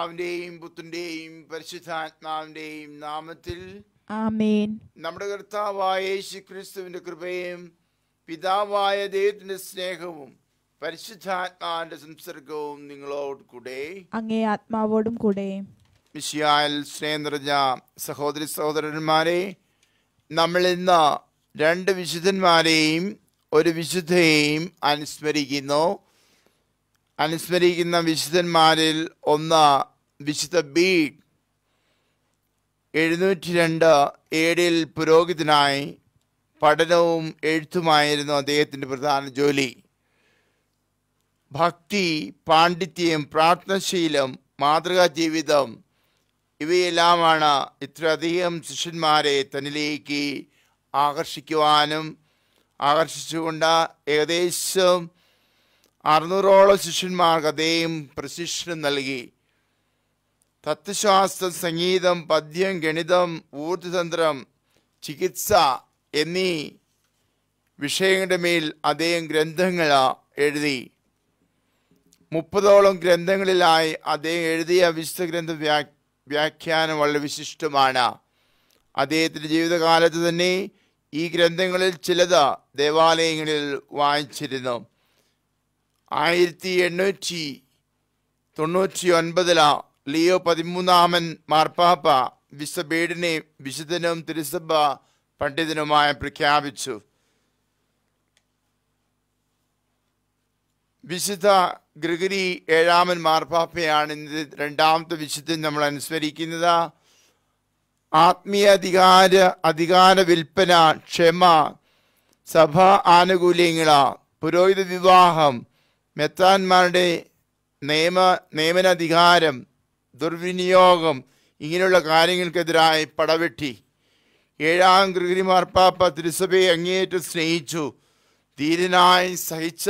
അവന്റെയും പുത്രന്റെയും പരിശുദ്ധാത്മാവിന്റെയും നാമത്തിൽ നമ്മുടെ കർത്താവായ യേശുക്രിസ്തുവിന്റെ കൃപയും പിതാവായ ദൈവത്തിന്റെ സ്നേഹവും പരിശുദ്ധാത്മാവിന്റെ സംസർഗവും നിങ്ങളോട് കൂടെ അങ്ങേ ആത്മാവോടും കൂടെ മിഷിയാൽ സ്നേഹം നിറഞ്ഞ സഹോദരി സഹോദരന്മാരെ നമ്മൾ ഇന്ന് രണ്ട് വിശുദ്ധന്മാരെയും ഒരു വിശുദ്ധയെയും അനുസ്മരിക്കുന്നു അനുസ്മരിക്കുന്ന വിശുദ്ധന്മാരിൽ ഒന്ന് വിശുദ്ധ ബി എഴുന്നൂറ്റി രണ്ട് ഏഴിൽ പുരോഹിതനായി പഠനവും എഴുത്തുമായിരുന്നു അദ്ദേഹത്തിൻ്റെ പ്രധാന ജോലി ഭക്തി പാണ്ഡിത്യം പ്രാർത്ഥനശീലം മാതൃകാ ജീവിതം ഇവയെല്ലാമാണ് ഇത്രയധികം ശിഷ്യന്മാരെ തന്നിലേക്ക് ആകർഷിക്കുവാനും ആകർഷിച്ചുകൊണ്ട് ഏകദേശം അറുന്നൂറോളം ശിഷ്യന്മാർക്ക് അദ്ദേഹം പ്രശിക്ഷണം നൽകി തത്വശാസ്ത്രം സംഗീതം പദ്യം ഗണിതം ഊർജ്ജതന്ത്രം ചികിത്സ എന്നീ വിഷയങ്ങളുടെ മേൽ അദ്ദേഹം ഗ്രന്ഥങ്ങൾ എഴുതി മുപ്പതോളം ഗ്രന്ഥങ്ങളിലായി അദ്ദേഹം എഴുതിയ വിശ്വഗ്രന്ഥ ഗ്രന്ഥ വ്യാ വ്യാഖ്യാനം വളരെ വിശിഷ്ടമാണ് അദ്ദേഹത്തിൻ്റെ ജീവിതകാലത്ത് തന്നെ ഈ ഗ്രന്ഥങ്ങളിൽ ചിലത് ദേവാലയങ്ങളിൽ വായിച്ചിരുന്നു ആയിരത്തി എണ്ണൂറ്റി തൊണ്ണൂറ്റി ഒൻപതിലാ ലിയോ പതിമൂന്നാമൻ മാർപ്പാപ്പ വിശുദ്ധ വിശുദ്ധനും തിരുസഭ പണ്ഡിതനുമായി പ്രഖ്യാപിച്ചു വിശുദ്ധ ഗ്രിഗരി ഏഴാമൻ മാർപ്പാപ്പയാണ് ഇന്ന് രണ്ടാമത്തെ വിശുദ്ധൻ നമ്മൾ അനുസ്മരിക്കുന്നത് ആത്മീയ അധികാര അധികാര വിൽപ്പന ക്ഷമ സഭാ ആനുകൂല്യങ്ങൾ പുരോഹിത വിവാഹം മെത്താന്മാരുടെ നിയമ നിയമനധികാരം ദുർവിനിയോഗം ഇങ്ങനെയുള്ള കാര്യങ്ങൾക്കെതിരായി പടവെട്ടി ഏഴാം ഗ്രിഗിരി മാർപ്പാപ്പ തിരുസഭയെ അങ്ങേയറ്റം സ്നേഹിച്ചു ധീരനായി സഹിച്ച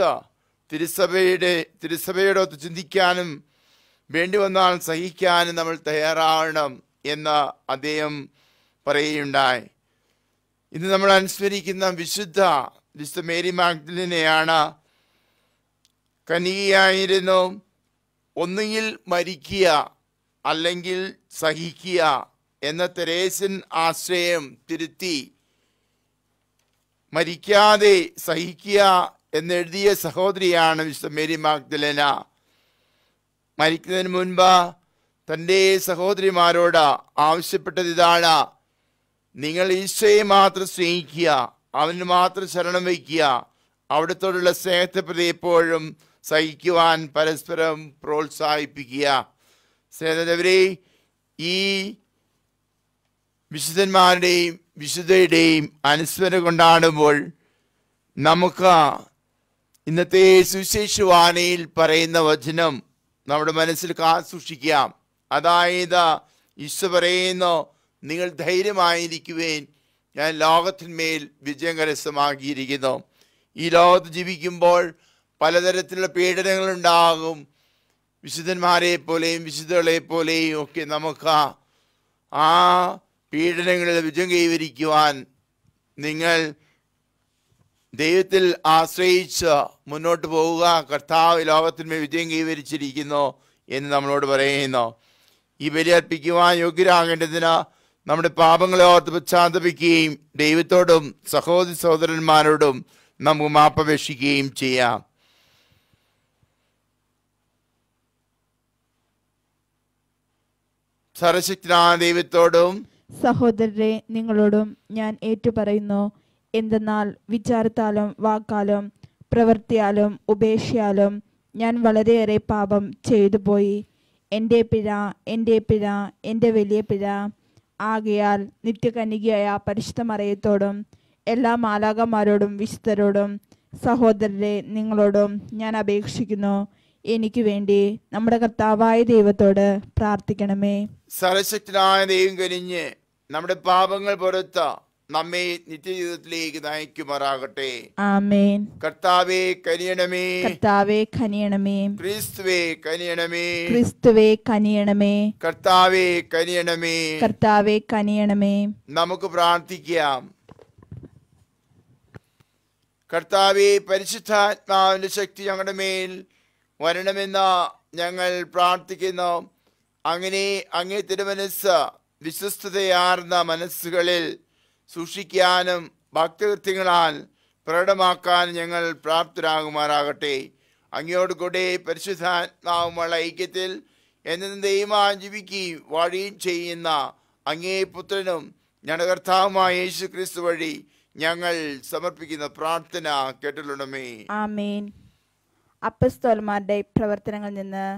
തിരുസഭയുടെ തിരുസഭയുടെ ഒത്ത് ചിന്തിക്കാനും വേണ്ടി വന്നാൽ സഹിക്കാനും നമ്മൾ തയ്യാറാവണം എന്ന് അദ്ദേഹം പറയുകയുണ്ടായി ഇന്ന് നമ്മൾ അനുസ്മരിക്കുന്ന വിശുദ്ധ വിശുദ്ധ മേരി മാഗ്ദലിനെയാണ് കനികയായിരുന്നു ഒന്നുകിൽ മരിക്കുക അല്ലെങ്കിൽ സഹിക്കുക എന്ന തെരേസൻ ആശ്രയം തിരുത്തി മരിക്കാതെ സഹിക്കുക എന്നെഴുതിയ സഹോദരിയാണ് വിശുദ്ധ മേരി മാഗ്ദലേന മരിക്കുന്നതിന് മുൻപ് തൻ്റെ സഹോദരിമാരോട് ആവശ്യപ്പെട്ടത് ഇതാണ് നിങ്ങൾ ഈശോയെ മാത്രം സ്നേഹിക്കുക അവന് മാത്രം ശരണം വയ്ക്കുക അവിടുത്തോടുള്ള സ്നേഹത്തെ പ്രതി എപ്പോഴും സഹിക്കുവാൻ പരസ്പരം പ്രോത്സാഹിപ്പിക്കുക സ്നേഹിതരേ ഈ വിശുദ്ധന്മാരുടെയും വിശുദ്ധയുടെയും അനുസ്മരണ കൊണ്ടാടുമ്പോൾ നമുക്ക് ഇന്നത്തെ സുശേഷവാനയിൽ പറയുന്ന വചനം നമ്മുടെ മനസ്സിൽ കാസൂക്ഷിക്കാം അതായത് ഈശ്വ പറയുന്നു നിങ്ങൾ ധൈര്യമായിരിക്കുവേൻ ഞാൻ ലോകത്തിന്മേൽ വിജയം കരസ്ഥമാക്കിയിരിക്കുന്നു ഈ ലോകത്ത് ജീവിക്കുമ്പോൾ പലതരത്തിലുള്ള പീഡനങ്ങളുണ്ടാകും വിശുദ്ധന്മാരെ പോലെയും വിശുദ്ധകളെ പോലെയും ഒക്കെ നമുക്ക് ആ പീഡനങ്ങളിൽ വിജയം കൈവരിക്കുവാൻ നിങ്ങൾ ദൈവത്തിൽ ആശ്രയിച്ച് മുന്നോട്ട് പോവുക കർത്താവ് ലോകത്തിന്മേ വിജയം കൈവരിച്ചിരിക്കുന്നു എന്ന് നമ്മളോട് പറയുന്നു ഈ ബലിയർപ്പിക്കുവാൻ യോഗ്യരാകേണ്ടതിന് നമ്മുടെ പാപങ്ങളെ ഓർത്ത് പശ്ചാത്തപിക്കുകയും ദൈവത്തോടും സഹോദരി സഹോദരന്മാരോടും നമുക്ക് മാപ്പപേക്ഷിക്കുകയും ചെയ്യാം സർവശക്തനായ ദൈവത്തോടും സഹോദരരെ നിങ്ങളോടും ഞാൻ ഏറ്റുപറയുന്നു എന്തെന്നാൽ വിചാരത്താലും വാക്കാലും പ്രവൃത്തിയാലും ഉപേക്ഷയാലും ഞാൻ വളരെയേറെ പാപം ചെയ്തു പോയി എൻ്റെ പിഴ എൻ്റെ പിഴ എൻ്റെ വലിയ പിഴ ആകയാൽ നിത്യകന്യകയായ പരിശുദ്ധ മറയത്തോടും എല്ലാ മാലാകന്മാരോടും വിശുദ്ധരോടും സഹോദരരെ നിങ്ങളോടും ഞാൻ അപേക്ഷിക്കുന്നു എനിക്ക് വേണ്ടി നമ്മുടെ കർത്താവായ ദൈവത്തോട് പ്രാർത്ഥിക്കണമേ സർവശക്തനായ ദൈവം കരിഞ്ഞ് നമ്മുടെ പാപങ്ങൾ പുറത്ത നമ്മെ നിത്യജീവിതത്തിലേക്ക് നയിക്കുമാറാകട്ടെ ആമേൻ കർത്താവേ കനിയണമേ കർത്താവേ കനിയണമേ ക്രിസ്തുവേ കനിയണമേ ക്രിസ്തുവേ കനിയണമേ കർത്താവേ കനിയണമേ കർത്താവേ കനിയണമേ നമുക്ക് പ്രാർത്ഥിക്കാം കർത്താവേ പരിശുദ്ധാത്മാവിന്റെ ശക്തി ഞങ്ങളുടെ മേൽ വരണമെന്ന് ഞങ്ങൾ പ്രാർത്ഥിക്കുന്നു അങ്ങനെ അങ്ങേ തിരുമനസ് വിശ്വസ്തയാർന്ന മനസ്സുകളിൽ സൂക്ഷിക്കാനും ഭക്തകൃത്യങ്ങളാൽ പ്രകടമാക്കാൻ ഞങ്ങൾ പ്രാപ്തരാകുമാറാകട്ടെ അങ്ങയോട് കൂടെ പരിശുദ്ധാത്മാവുമുള്ള ഐക്യത്തിൽ എന്നും ദൈവമായി ജീവിക്കുകയും വാഴുകയും ചെയ്യുന്ന അങ്ങേ പുത്രനും ഞങ്ങളുടെ കർത്താവുമായ യേശു ക്രിസ്തു വഴി ഞങ്ങൾ സമർപ്പിക്കുന്ന പ്രാർത്ഥന കേട്ടിട്ടുണ്ടമേ ആമേൻ അപ്പസ്തോൽമാരുടെ പ്രവർത്തനങ്ങളിൽ നിന്ന്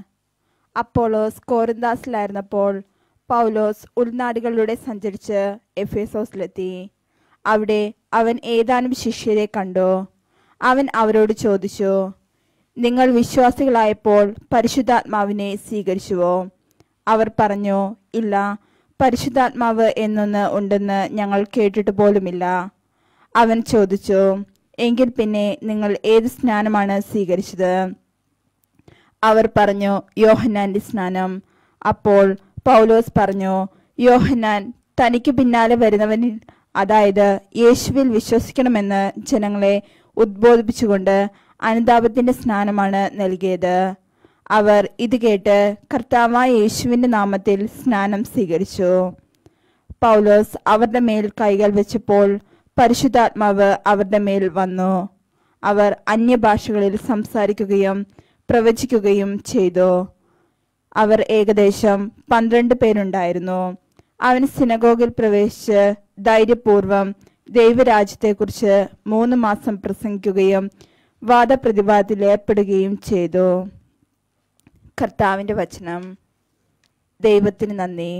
അപ്പോളോസ് കോരന്താസിലായിരുന്നപ്പോൾ പൗലോസ് ഉൾനാടുകളിലൂടെ സഞ്ചരിച്ച് എഫേസോസിലെത്തി അവിടെ അവൻ ഏതാനും ശിഷ്യരെ കണ്ടു അവൻ അവരോട് ചോദിച്ചു നിങ്ങൾ വിശ്വാസികളായപ്പോൾ പരിശുദ്ധാത്മാവിനെ സ്വീകരിച്ചുവോ അവർ പറഞ്ഞു ഇല്ല പരിശുദ്ധാത്മാവ് എന്നൊന്ന് ഉണ്ടെന്ന് ഞങ്ങൾ കേട്ടിട്ട് പോലുമില്ല അവൻ ചോദിച്ചു എങ്കിൽ പിന്നെ നിങ്ങൾ ഏത് സ്നാനമാണ് സ്വീകരിച്ചത് അവർ പറഞ്ഞു യോഹന്നാന്റെ സ്നാനം അപ്പോൾ പൗലോസ് പറഞ്ഞു യോഹന്നാൻ തനിക്ക് പിന്നാലെ വരുന്നവനിൽ അതായത് യേശുവിൽ വിശ്വസിക്കണമെന്ന് ജനങ്ങളെ ഉദ്ബോധിപ്പിച്ചുകൊണ്ട് അനുതാപത്തിന്റെ സ്നാനമാണ് നൽകിയത് അവർ ഇത് കേട്ട് കർത്താവായ യേശുവിന്റെ നാമത്തിൽ സ്നാനം സ്വീകരിച്ചു പൗലോസ് അവരുടെ മേൽ കൈകൾ വെച്ചപ്പോൾ പരിശുദ്ധാത്മാവ് അവരുടെ മേൽ വന്നു അവർ അന്യഭാഷകളിൽ സംസാരിക്കുകയും പ്രവചിക്കുകയും ചെയ്തു അവർ ഏകദേശം പന്ത്രണ്ട് പേരുണ്ടായിരുന്നു അവൻ സിനഗോഗിൽ പ്രവേശിച്ച് ധൈര്യപൂർവം ദൈവരാജ്യത്തെക്കുറിച്ച് മൂന്ന് മാസം പ്രസംഗിക്കുകയും വാദപ്രതിവാദത്തിൽ ഏർപ്പെടുകയും ചെയ്തു കർത്താവിൻ്റെ വചനം ദൈവത്തിന് നന്ദി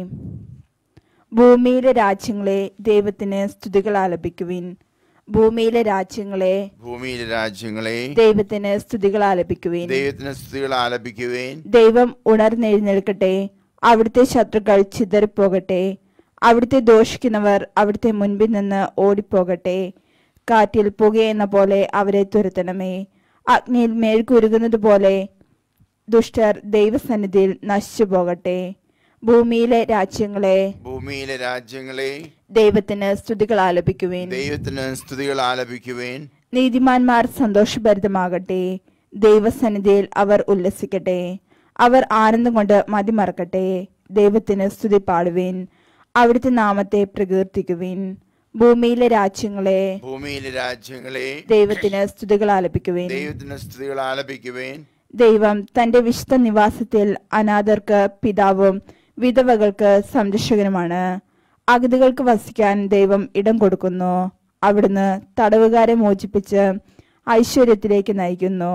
ഭൂമിയിലെ രാജ്യങ്ങളെ ദൈവത്തിന് സ്തുതികൾ ആലപിക്കുവിൻ ഭൂമിയിലെ രാജ്യങ്ങളെ ഭൂമിയിലെ രാജ്യങ്ങളെ ദൈവത്തിന് സ്തുതികൾ ആലപിക്കുവിൻ ദൈവത്തിന് സ്തുതികൾ ആലപിക്കുവിൻ ദൈവം ഉണർന്നെഴുന്നേൽക്കട്ടെ അവിടുത്തെ ശത്രുക്കൾ ചിതറിപ്പോകട്ടെ അവിടുത്തെ ദോഷിക്കുന്നവർ അവിടുത്തെ മുൻപിൽ നിന്ന് ഓടിപ്പോകട്ടെ കാറ്റിൽ പുകയെന്ന പോലെ അവരെ തുരത്തണമേ അഗ്നിയിൽ മേൽക്കുരുകുന്നത് പോലെ ദുഷ്ടർ ദൈവസന്നിധിയിൽ നശിച്ചു പോകട്ടെ ഭൂമിയിലെ രാജ്യങ്ങളെ ഭൂമിയിലെ രാജ്യങ്ങളെ ദൈവത്തിന് സ്തുതികൾ ആലപിക്കുവേൻ ദൈവത്തിന് സ്തുതികൾ ആലപിക്കുവേൻ നീതിമാന്മാർ സന്തോഷഭരിതമാകട്ടെ ദൈവസന്നിധിയിൽ അവർ ഉല്ലസിക്കട്ടെ അവർ ആനന്ദം കൊണ്ട് മതിമറക്കട്ടെ ദൈവത്തിന് സ്തുതി പാടുവേൻ അവിടുത്തെ നാമത്തെ പ്രകീർത്തിക്കുവിൻ ഭൂമിയിലെ രാജ്യങ്ങളെ ഭൂമിയിലെ രാജ്യങ്ങളെ ദൈവത്തിന് സ്തുതികൾ ആലപിക്കുവേൻ ദൈവത്തിന് സ്തുതികൾ ആലപിക്കുവേൻ ദൈവം തന്റെ വിശുദ്ധ നിവാസത്തിൽ അനാഥർക്ക് പിതാവും വിധവകൾക്ക് സംരക്ഷകനുമാണ് അഗതികൾക്ക് വസിക്കാൻ ദൈവം ഇടം കൊടുക്കുന്നു അവിടുന്ന് തടവുകാരെ മോചിപ്പിച്ച് ഐശ്വര്യത്തിലേക്ക് നയിക്കുന്നു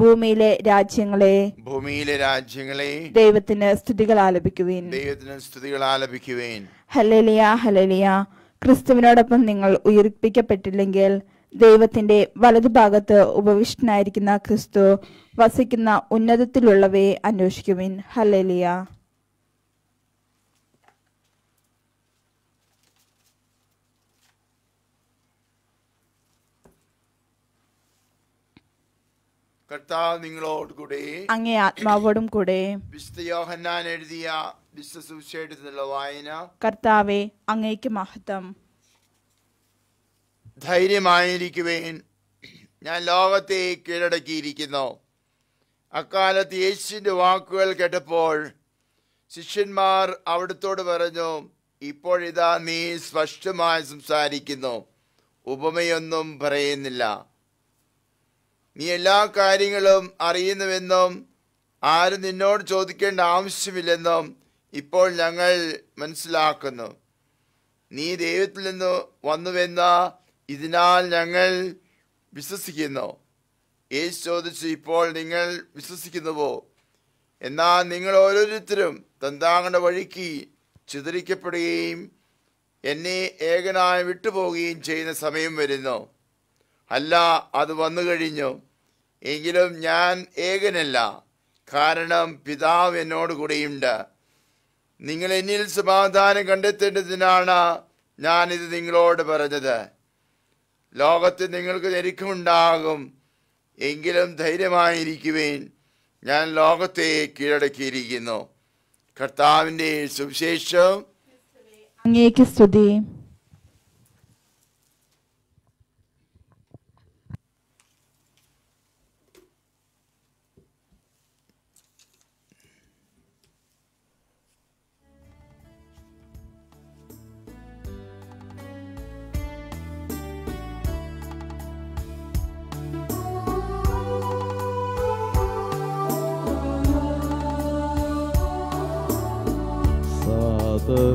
ഭൂമിയിലെ രാജ്യങ്ങളെ ഭൂമിയിലെ രാജ്യങ്ങളെ ദൈവത്തിന് സ്തുതികൾ ആലപിക്കുവേൻ ദൈവത്തിന് സ്തുതികൾ ആലപിക്കുവേൻ ഹലലിയ ഹലലിയ ക്രിസ്തുവിനോടൊപ്പം നിങ്ങൾ ഉയർപ്പിക്കപ്പെട്ടില്ലെങ്കിൽ ദൈവത്തിന്റെ വലതുഭാഗത്ത് ഉപവിഷ്ടനായിരിക്കുന്ന ക്രിസ്തു വസിക്കുന്ന ഉന്നതത്തിലുള്ളവയെ അന്വേഷിക്കുവിൻ ഹലലിയ കർത്താവ് നിങ്ങളോട് കൂടെ അങ്ങേ ആത്മാവോടും കൂടെ വിശുദ്ധ യോഹന്നാൻ എഴുതിയ വിശുദ്ധ സുവിശേഷത്തിലുള്ള വായന കർത്താവേ അങ്ങേക്ക് മഹത്വം ധൈര്യമായിരിക്കുവേൻ ഞാൻ ലോകത്തെ കീഴടക്കിയിരിക്കുന്നു അക്കാലത്ത് യേശുവിന്റെ വാക്കുകൾ കേട്ടപ്പോൾ ശിഷ്യന്മാർ അവിടുത്തോട് പറഞ്ഞു ഇപ്പോഴിതാ നീ സ്പഷ്ടമായി സംസാരിക്കുന്നു ഉപമയൊന്നും പറയുന്നില്ല നീ എല്ലാ കാര്യങ്ങളും അറിയുന്നുവെന്നും ആരും നിന്നോട് ചോദിക്കേണ്ട ആവശ്യമില്ലെന്നും ഇപ്പോൾ ഞങ്ങൾ മനസ്സിലാക്കുന്നു നീ ദൈവത്തിൽ നിന്ന് വന്നുവെന്ന ഇതിനാൽ ഞങ്ങൾ വിശ്വസിക്കുന്നു യേശു ചോദിച്ചു ഇപ്പോൾ നിങ്ങൾ വിശ്വസിക്കുന്നുവോ എന്നാൽ നിങ്ങൾ ഓരോരുത്തരും തന്താങ്ങളുടെ വഴിക്ക് ചിതറിക്കപ്പെടുകയും എന്നെ ഏകനായി വിട്ടുപോവുകയും ചെയ്യുന്ന സമയം വരുന്നു അല്ല അത് വന്നു കഴിഞ്ഞു എങ്കിലും ഞാൻ ഏകനല്ല കാരണം പിതാവ് എന്നോട് നിങ്ങൾ എന്നിൽ സമാധാനം കണ്ടെത്തേണ്ടതിനാണ് ഞാനിത് നിങ്ങളോട് പറഞ്ഞത് ലോകത്ത് നിങ്ങൾക്ക് ഞെരുക്കമുണ്ടാകും എങ്കിലും ധൈര്യമായിരിക്കുവേൻ ഞാൻ ലോകത്തെ കീഴടക്കിയിരിക്കുന്നു കർത്താവിൻ്റെ സുവിശേഷം അങ്ങേക്ക് സ്തുതി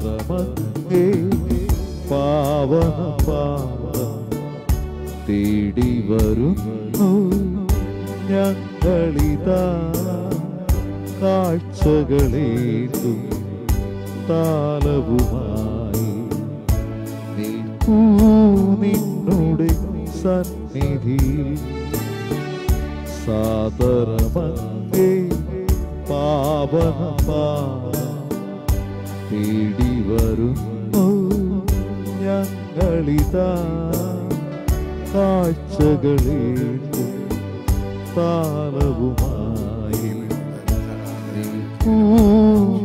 സർവമേ പാവന പാവ തേടി വരുന്നു ഞങ്ങളിതാ കാഴ്ചകളേതും താലവുമായി നിൽക്കൂ നിന്നുടെ സന്നിധി സാദരമേ പാവന പാവ തേടി വരുന്നു ഞങ്ങളിത കാഴ്ചകളിൽ താളവുമായി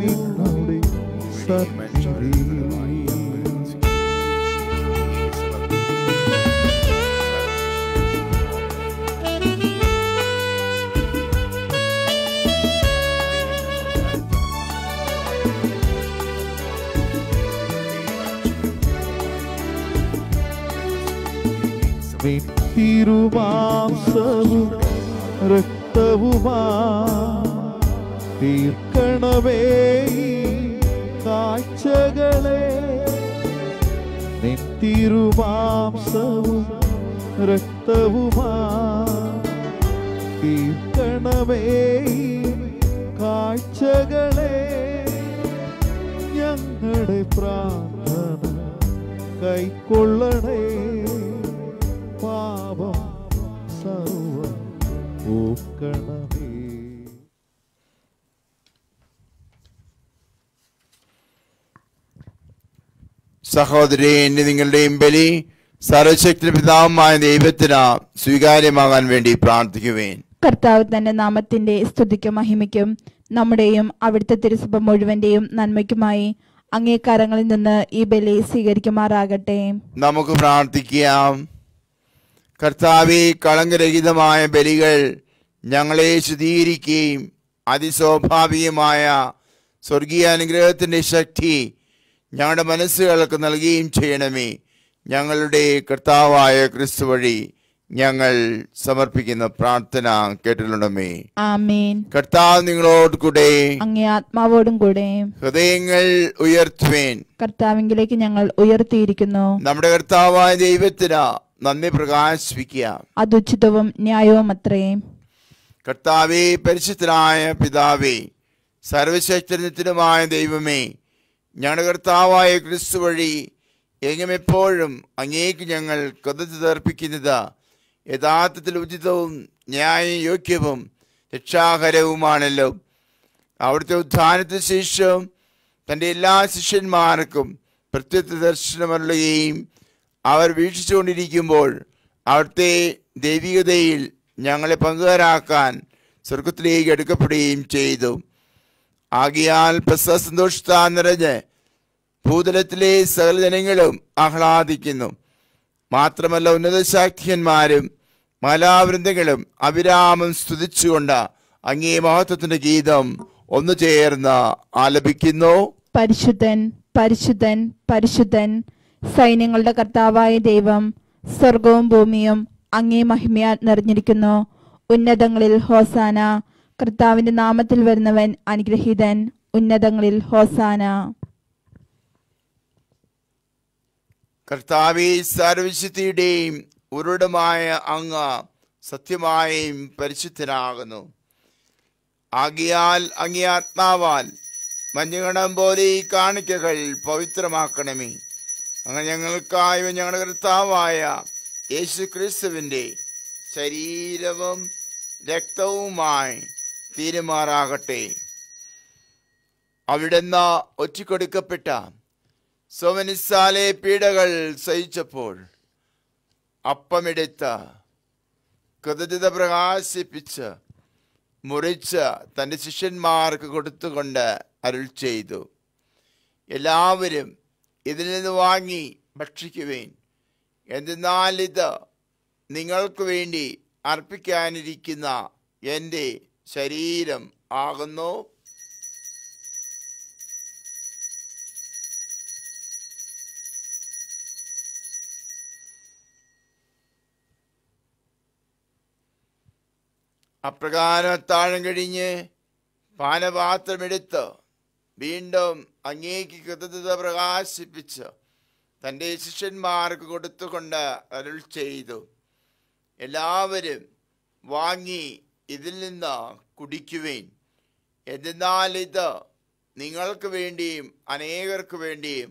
നിങ്ങളുടെ സത്യ മാംസവും രക്തവുമാ തീർക്കണവേ കാഴ്ചകളെ മാംസവും രക്തവുമാ തീർക്കണവേ കാഴ്ചകളെ ഞങ്ങളുടെ പ്രാർത്ഥന കൈക്കൊള്ളണേ പാപം സർവ സഹോദരി നിങ്ങളുടെയും ബലി സർവശക്തി പിതാവുമായ ദൈവത്തിന് സ്വീകാര്യമാകാൻ വേണ്ടി പ്രാർത്ഥിക്കുവേൻ കർത്താവ് തന്റെ നാമത്തിന്റെ സ്തുതിക്കും മഹിമയ്ക്കും നമ്മുടെയും അവിടുത്തെ തിരുസഭ മുഴുവന്റെയും നന്മയ്ക്കുമായി അങ്ങേക്കാരങ്ങളിൽ നിന്ന് ഈ ബലി സ്വീകരിക്കുമാറാകട്ടെ നമുക്ക് പ്രാർത്ഥിക്കാം കർത്താവെ കളങ്കരഹിതമായ ബലികൾ ഞങ്ങളെ ശുദ്ധീകരിക്കുകയും അതിസ്വാഭാവികമായ സ്വർഗീയ അനുഗ്രഹത്തിൻ്റെ ശക്തി ഞങ്ങളുടെ മനസ്സുകൾക്ക് നൽകുകയും ചെയ്യണമേ ഞങ്ങളുടെ കർത്താവായ ക്രിസ്തു വഴി ഞങ്ങൾ സമർപ്പിക്കുന്ന പ്രാർത്ഥന കേട്ടിട്ടുണ്ടമേ ആമീൻ കർത്താവ് നിങ്ങളോട് കൂടെ ആത്മാവോടും കൂടെ ഹൃദയങ്ങൾ ഉയർത്തുവേൻ കർത്താവിംഗിലേക്ക് ഞങ്ങൾ ഉയർത്തിയിരിക്കുന്നു നമ്മുടെ കർത്താവായ ദൈവത്തിനാ നന്ദി പ്രകാശിപ്പിക്കുക അത് ഉചിതവും ന്യായവും അത്രേ കർത്താവേ പരിശുദ്ധനായ പിതാവേ സർവശക്തനുമായ ദൈവമേ ഞങ്ങളുടെ കർത്താവായ ക്രിസ്തു വഴി എങ്ങുമെപ്പോഴും അങ്ങേക്ക് ഞങ്ങൾ കഥത്ത് തർപ്പിക്കുന്നത് യഥാർത്ഥത്തിൽ ഉചിതവും ന്യായയോഗ്യവും രക്ഷാകരവുമാണല്ലോ അവിടുത്തെ ഉദ്ധാനത്തിന് ശേഷം തൻ്റെ എല്ലാ ശിഷ്യന്മാർക്കും പ്രത്യക്ഷ ദർശനമല്ലുകയും അവർ വീക്ഷിച്ചുകൊണ്ടിരിക്കുമ്പോൾ അവിടുത്തെ ദൈവികതയിൽ ഞങ്ങളെ പങ്കുകാരാക്കാൻ സ്വർഗത്തിലേക്ക് എടുക്കപ്പെടുകയും ചെയ്തു ആകിയാൽ പ്രസവ സന്തോഷത്താൽ നിറഞ്ഞ് ഭൂതലത്തിലെ സകല ജനങ്ങളും ആഹ്ലാദിക്കുന്നു മാത്രമല്ല ഉന്നത ശാക്തിയന്മാരും മലാവൃന്ദങ്ങളും അവിരാമം സ്തുതിച്ചുകൊണ്ട് അങ്ങേ മഹത്വത്തിന്റെ ഗീതം ഒന്നു ചേർന്ന് ആലപിക്കുന്നു പരിശുദ്ധൻ പരിശുദ്ധൻ പരിശുദ്ധൻ സൈന്യങ്ങളുടെ കർത്താവായ ദൈവം സ്വർഗവും ഭൂമിയും അങ്ങേ മഹിമയാൽ നിറഞ്ഞിരിക്കുന്നു ഉന്നതങ്ങളിൽ ഹോസാന കർത്താവിന്റെ നാമത്തിൽ വരുന്നവൻ അനുഗ്രഹീതൻ ഉന്നതങ്ങളിൽ ഹോസാന കർത്താവി സർവശുദ്ധിയുടെയും ഉരുടമായ അങ്ങ് സത്യമായും പരിശുദ്ധനാകുന്നു ആകിയാൽ അങ്ങേ ആത്മാവാൽ മഞ്ഞുകണം പോലെ ഈ കാണിക്കകൾ പവിത്രമാക്കണമേ അങ്ങനെ ഞങ്ങൾക്കായി ഞങ്ങളുടെ കർത്താവായ യേശു ക്രിസ്തുവിൻ്റെ ശരീരവും രക്തവുമായി തീരുമാറാകട്ടെ നിന്ന് ഒറ്റിക്കൊടുക്കപ്പെട്ട സോമനിസാലെ പീഡകൾ സഹിച്ചപ്പോൾ അപ്പമെടുത്ത കൃതജ്ഞത പ്രകാശിപ്പിച്ച് മുറിച്ച് തൻ്റെ ശിഷ്യന്മാർക്ക് കൊടുത്തുകൊണ്ട് അരുൾ ചെയ്തു എല്ലാവരും ഇതിൽ നിന്ന് വാങ്ങി ഭക്ഷിക്കുവേൻ എന്തെന്നാൽ ഇത് നിങ്ങൾക്ക് വേണ്ടി അർപ്പിക്കാനിരിക്കുന്ന എൻ്റെ ശരീരം ആകുന്നു അപ്രകാരം അത്താഴം കഴിഞ്ഞ് പാനപാത്രമെടുത്ത് വീണ്ടും അങ്ങേക്ക് കൃതജ്ഞത പ്രകാശിപ്പിച്ച് തൻ്റെ ശിഷ്യന്മാർക്ക് കൊടുത്തുകൊണ്ട് അരുൾ ചെയ്തു എല്ലാവരും വാങ്ങി ഇതിൽ നിന്ന് കുടിക്കുവേൻ എന്നാൽ ഇത് നിങ്ങൾക്ക് വേണ്ടിയും അനേകർക്ക് വേണ്ടിയും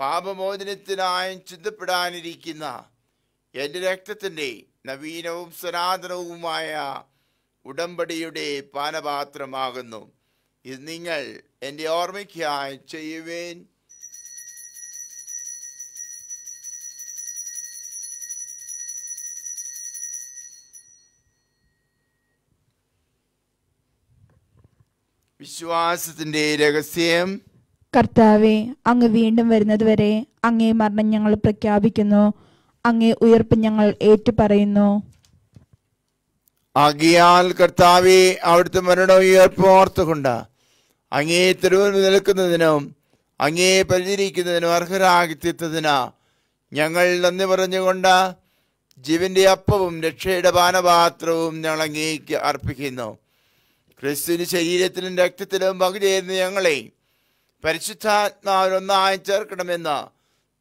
പാപമോചനത്തിനായി ചിന്തപ്പെടാനിരിക്കുന്ന എൻ്റെ രക്തത്തിൻ്റെ നവീനവും സനാതനവുമായ ഉടമ്പടിയുടെ പാനപാത്രമാകുന്നു ഇത് നിങ്ങൾ എൻ്റെ ഓർമ്മയ്ക്കായി ചെയ്യുവേൻ വിശ്വാസത്തിന്റെ രഹസ്യം കർത്താവെ അങ്ങ് വീണ്ടും വരുന്നതുവരെ അങ്ങേ മരണം ഞങ്ങൾ പ്രഖ്യാപിക്കുന്നു അങ്ങേ ഉയർപ്പ് ഞങ്ങൾ ഏറ്റുപറയുന്നു അകിയാൽ കർത്താവെ അവിടുത്തെ മരണ ഉയർപ്പ് ഓർത്തുകൊണ്ടാ അങ്ങേ തെരുവിൽ നിൽക്കുന്നതിനും അങ്ങേ പരിചരിക്കുന്നതിനും അർഹരാകിത്തീർത്തതിന് ഞങ്ങൾ നന്ദി പറഞ്ഞുകൊണ്ട് ജീവൻ്റെ അപ്പവും രക്ഷയുടെ പാനപാത്രവും ഞങ്ങൾ അങ്ങേക്ക് അർപ്പിക്കുന്നു ക്രിസ്തുവിന് ശരീരത്തിലും രക്തത്തിലും പങ്കുചേരുന്ന ഞങ്ങളെ പരിശുദ്ധാത്മാവിനൊന്നായി ചേർക്കണമെന്ന്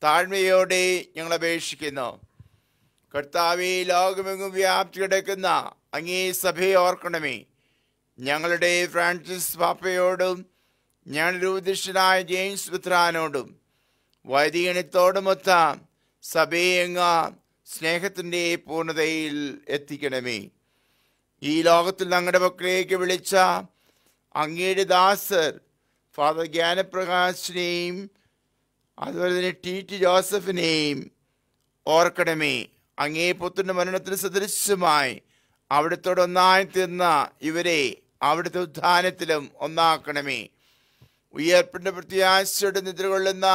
താഴ്മയോടെ ഞങ്ങൾ അപേക്ഷിക്കുന്നു കർത്താവി ലോകമെങ്ങും വ്യാപ്തി കിടക്കുന്ന അങ്ങേ സഭയെ ഓർക്കണമേ ഞങ്ങളുടെ ഫ്രാൻസിസ് പാപ്പയോടും ഞാൻ രൂപദൃഷ്ടനായ ജെയിംസ് പുത്രാനോടും വൈദികണിത്തോടുമൊത്ത സഭയെങ്ങ സ്നേഹത്തിൻ്റെ പൂർണ്ണതയിൽ എത്തിക്കണമേ ഈ ലോകത്തിൽ ഞങ്ങളുടെ പക്കലേക്ക് വിളിച്ച അങ്ങയുടെ ദാസർ ഫാദർ ജ്ഞാനപ്രകാശിനെയും അതുപോലെ തന്നെ ടി ടി ജോസഫിനെയും ഓർക്കണമേ അങ്ങേ പുത്രൻ്റെ മരണത്തിന് സദൃശ്യമായി അവിടത്തോടൊന്നായി തീർന്ന ഇവരെ അവിടുത്തെ ഉദ്ധാനത്തിലും ഒന്നാക്കണമേ ഉയർപ്പിൻ്റെ പ്രത്യാശയുടെ നിദ്രകൊള്ളുന്ന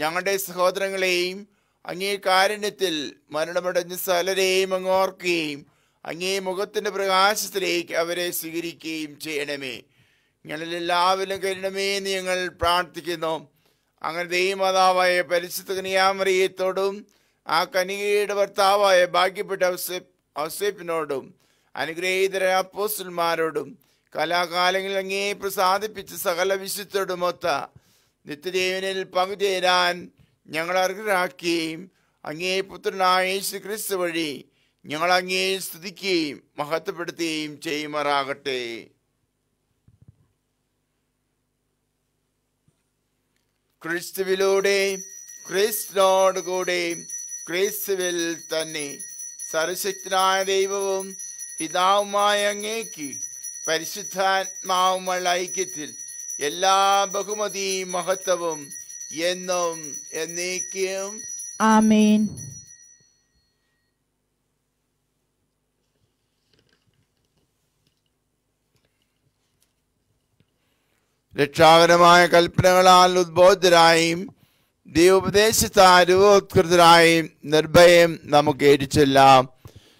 ഞങ്ങളുടെ സഹോദരങ്ങളെയും അങ്ങേ കാരുണ്യത്തിൽ മരണമടഞ്ഞ സലരെയും അങ്ങോർക്കുകയും അങ്ങേ മുഖത്തിൻ്റെ പ്രകാശത്തിലേക്ക് അവരെ സ്വീകരിക്കുകയും ചെയ്യണമേ ഞങ്ങളിലെല്ലാവരും കരുണമേ എന്ന് ഞങ്ങൾ പ്രാർത്ഥിക്കുന്നു അങ്ങനെ ദൈവമാതാവായ പരിശുദ്ധ കനിയാമറിയത്തോടും ആ കനികയുടെ ഭർത്താവായ ഭാഗ്യപ്പെട്ട ഔസേപ്പിനോടും അനുഗ്രഹീതര അപ്പോസ്റ്റന്മാരോടും കലാകാലങ്ങളിൽ അങ്ങേ പ്രസാദിപ്പിച്ച് സകല വിശുദ്ധരോടുമൊത്ത നിത്യദേവനിൽ പങ്കുചേരാൻ ഞങ്ങൾ അർഹരാക്കുകയും അങ്ങേ പുത്രനായ യേശു ക്രിസ്തു വഴി ഞങ്ങൾ അങ്ങേ സ്തുതിക്കുകയും മഹത്വപ്പെടുത്തുകയും ചെയ്യുമാറാകട്ടെ ക്രിസ്തുവിലൂടെ ക്രിസ്തുനോട് കൂടെ ക്രിസ്തുവിൽ തന്നെ സർവശക്തനായ ദൈവവും പിതാവുമായ അങ്ങേക്ക് പരിശുദ്ധാത്മാവുമുള്ള ഐക്യത്തിൽ എല്ലാ ബഹുമതിയും മഹത്വവും എന്നും എന്നേക്കും ആമേൻ രക്ഷാകരമായ കൽപ്പനകളാൽ ഉദ്ബോധിതരായും ദൈവോപദേശത്താൽ രൂപോത്കൃതരായും നിർഭയം നമുക്ക് ഏരിച്ചെല്ലാം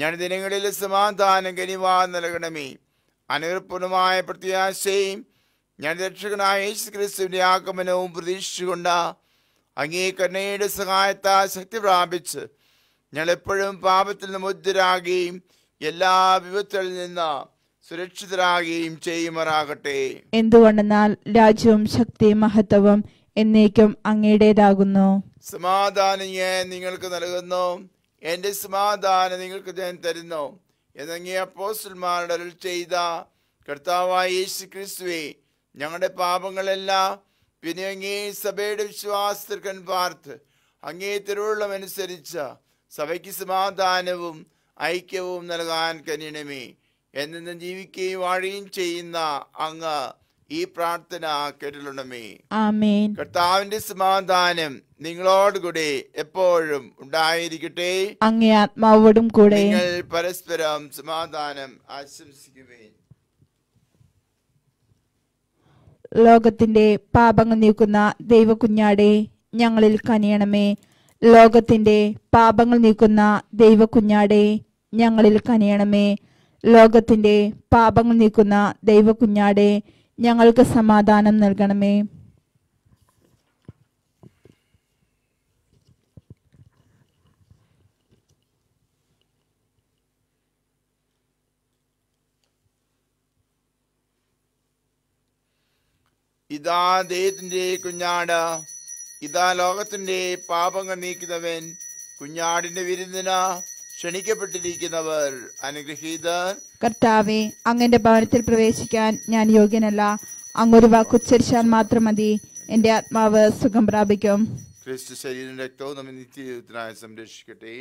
ഞാൻ ദിനങ്ങളിൽ സമാധാനം കനിവാ നൽകണമേ അനുഗ്രഹപൂർണമായ പ്രത്യാശയും ഞാൻ രക്ഷകനായ യേശു ക്രിസ്തുവിൻ്റെ ആഗമനവും പ്രതീക്ഷിച്ചുകൊണ്ട് അങ്ങേ കരുണയുടെ സഹായത്താൽ ശക്തി പ്രാപിച്ച് ഞങ്ങളെപ്പോഴും പാപത്തിൽ നിന്ന് മുദ്രരാകുകയും എല്ലാ വിപത്തുകളിൽ നിന്ന് സുരക്ഷിതരാകുകയും ചെയ്യുമാറാകട്ടെ എന്തുകൊണ്ടെന്നാൽ രാജ്യവും ശക്തി മഹത്വവും എന്നേക്കും അങ്ങയുടേതാകുന്നു സമാധാനം ഞാൻ നിങ്ങൾക്ക് നൽകുന്നു എൻ്റെ സമാധാനം നിങ്ങൾക്ക് ഞാൻ തരുന്നു എന്നങ്ങിയ അപ്പോസ്റ്റൽമാരുടെ അരുൾ ചെയ്ത കർത്താവായ യേശു ക്രിസ്തുവെ ഞങ്ങളുടെ പാപങ്ങളെല്ലാം പിന്നെ അങ്ങേ സഭയുടെ വിശ്വാസത്തിൽ പാർത്ത് അങ്ങേ തിരുവുള്ളമനുസരിച്ച സഭയ്ക്ക് സമാധാനവും ഐക്യവും നൽകാൻ കനിയണമേ എന്നും ജീവിക്കുകയും വാഴുകയും ചെയ്യുന്ന അങ്ങ് ഈ പ്രാർത്ഥന കേട്ടിട്ടുണ്ടമേ ആമേൻ കർത്താവിന്റെ സമാധാനം നിങ്ങളോടുകൂടി എപ്പോഴും ഉണ്ടായിരിക്കട്ടെ അങ്ങേ ആത്മാവോടും കൂടെ നിങ്ങൾ പരസ്പരം സമാധാനം ആശംസിക്കുവേ ലോകത്തിന്റെ പാപങ്ങൾ നീക്കുന്ന ദൈവകുഞ്ഞാടെ ഞങ്ങളിൽ കനിയണമേ ലോകത്തിന്റെ പാപങ്ങൾ നീക്കുന്ന ദൈവകുഞ്ഞാടെ ഞങ്ങളിൽ കനിയണമേ ലോകത്തിന്റെ പാപങ്ങൾ നീക്കുന്ന ദൈവകുഞ്ഞാടെ ഞങ്ങൾക്ക് സമാധാനം നൽകണമേ ഇതാ ദൈവത്തിന്റെ കുഞ്ഞാട് ഇതാ ലോകത്തിന്റെ പാപങ്ങൾ നീക്കുന്നവൻ കുഞ്ഞാടിന്റെ വിരുന്നിനാ ക്ഷണിക്കപ്പെട്ടിരിക്കുന്നവർ അനുഗ്രഹീതർ കർത്താവെ അങ്ങന്റെ ഭവനത്തിൽ പ്രവേശിക്കാൻ ഞാൻ യോഗ്യനല്ല അങ്ങൊരു വാക്കുച്ചരിച്ചാൽ മാത്രം മതി എന്റെ ആത്മാവ് സുഖം പ്രാപിക്കും ക്രിസ്തു ശരീരം രക്തവും നമ്മെ നിത്യജീവിതത്തിനായി സംരക്ഷിക്കട്ടെ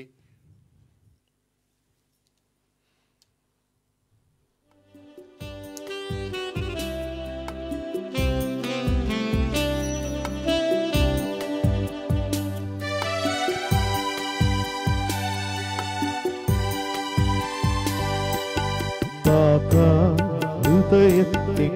യുക്താക്ക ഹൃദയത്തിൻ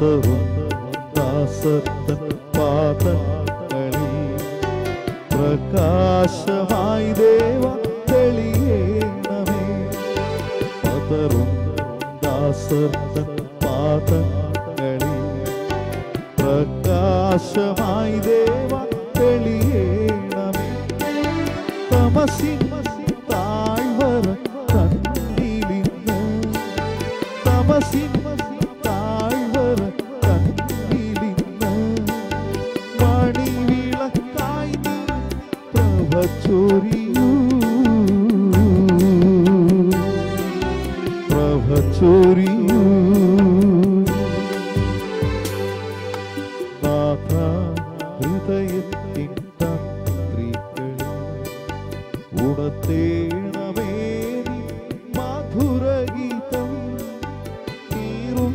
മതവും ദാസത്തൻ പാദങ്ങളിൽ പ്രകാശ പൊരിയൂ നാഥ ഹൃദയത്തിൻ തന്ത്രികളിൽ ഉണത്തേണമേ മധുരഗീതം തീരും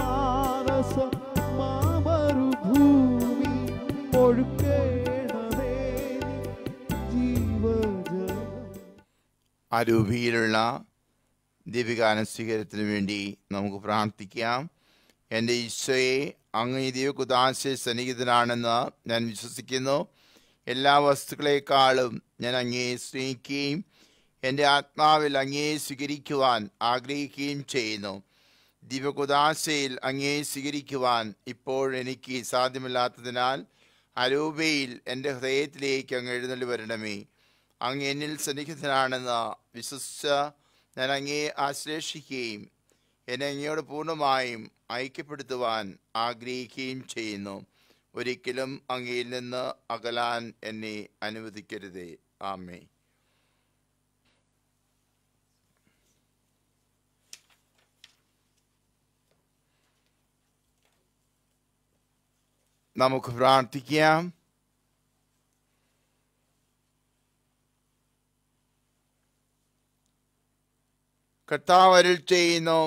മാനസ മാമരുഭൂമി ഒഴുക്കേണമേ ജീവജ അരുവിയിലുള്ള ദീപിക അനുസ്വീകരത്തിന് വേണ്ടി നമുക്ക് പ്രാർത്ഥിക്കാം എൻ്റെ ഈശോയെ അങ്ങ് ഈ ദിവ്യകുദാശയ സന്നിഹിതനാണെന്ന് ഞാൻ വിശ്വസിക്കുന്നു എല്ലാ വസ്തുക്കളേക്കാളും ഞാൻ അങ്ങയെ സ്നേഹിക്കുകയും എൻ്റെ ആത്മാവിൽ അങ്ങയെ സ്വീകരിക്കുവാൻ ആഗ്രഹിക്കുകയും ചെയ്യുന്നു ദിവ്യകുദാശയിൽ അങ്ങേ സ്വീകരിക്കുവാൻ ഇപ്പോൾ എനിക്ക് സാധ്യമല്ലാത്തതിനാൽ അരൂപയിൽ എൻ്റെ ഹൃദയത്തിലേക്ക് അങ്ങ് എഴുന്നള്ളി വരണമേ അങ്ങ് എന്നിൽ സന്നിഹിതനാണെന്ന് വിശ്വസിച്ച ഞാൻ അങ്ങയെ ആശ്ലേഷിക്കുകയും എന്നെ അങ്ങയോട് പൂർണ്ണമായും ഐക്യപ്പെടുത്തുവാൻ ആഗ്രഹിക്കുകയും ചെയ്യുന്നു ഒരിക്കലും അങ്ങയിൽ നിന്ന് അകലാൻ എന്നെ അനുവദിക്കരുതേ ആമേ നമുക്ക് പ്രാർത്ഥിക്കാം കർത്താവരിൽ ചെയ്യുന്നു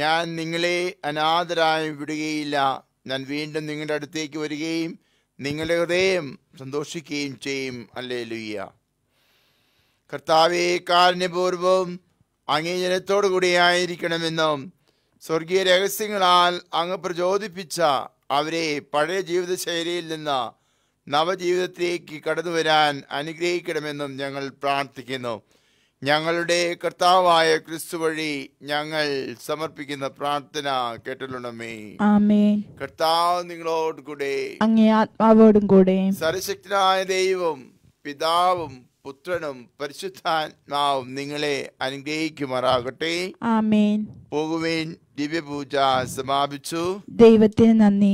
ഞാൻ നിങ്ങളെ അനാഥരായി വിടുകയില്ല ഞാൻ വീണ്ടും നിങ്ങളുടെ അടുത്തേക്ക് വരികയും നിങ്ങളുടെ ഹൃദയം സന്തോഷിക്കുകയും ചെയ്യും അല്ലേ ലുയ്യ കർത്താവേ കാരുണ്യപൂർവം അങ്ങേ കൂടിയായിരിക്കണമെന്നും സ്വർഗീയ രഹസ്യങ്ങളാൽ അങ്ങ് പ്രചോദിപ്പിച്ച അവരെ പഴയ ജീവിതശൈലിയിൽ നിന്ന് നവജീവിതത്തിലേക്ക് കടന്നു വരാൻ അനുഗ്രഹിക്കണമെന്നും ഞങ്ങൾ പ്രാർത്ഥിക്കുന്നു ഞങ്ങളുടെ കർത്താവായ ക്രിസ്തു വഴി ഞങ്ങൾ സമർപ്പിക്കുന്ന പ്രാർത്ഥന കേട്ടലുണ്ടമേ കർത്താവ് നിങ്ങളോട് കൂടെ അങ്ങേ ആത്മാവോടും കൂടെ സർവശക്തനായ ദൈവം പിതാവും പുത്രനും പരിശുദ്ധാത്മാവും നിങ്ങളെ അനുഗ്രഹിക്കുമാറാകട്ടെ ആമേൻ പോകുവേൻ ദിവ്യപൂജ സമാപിച്ചു ദൈവത്തിന് നന്ദി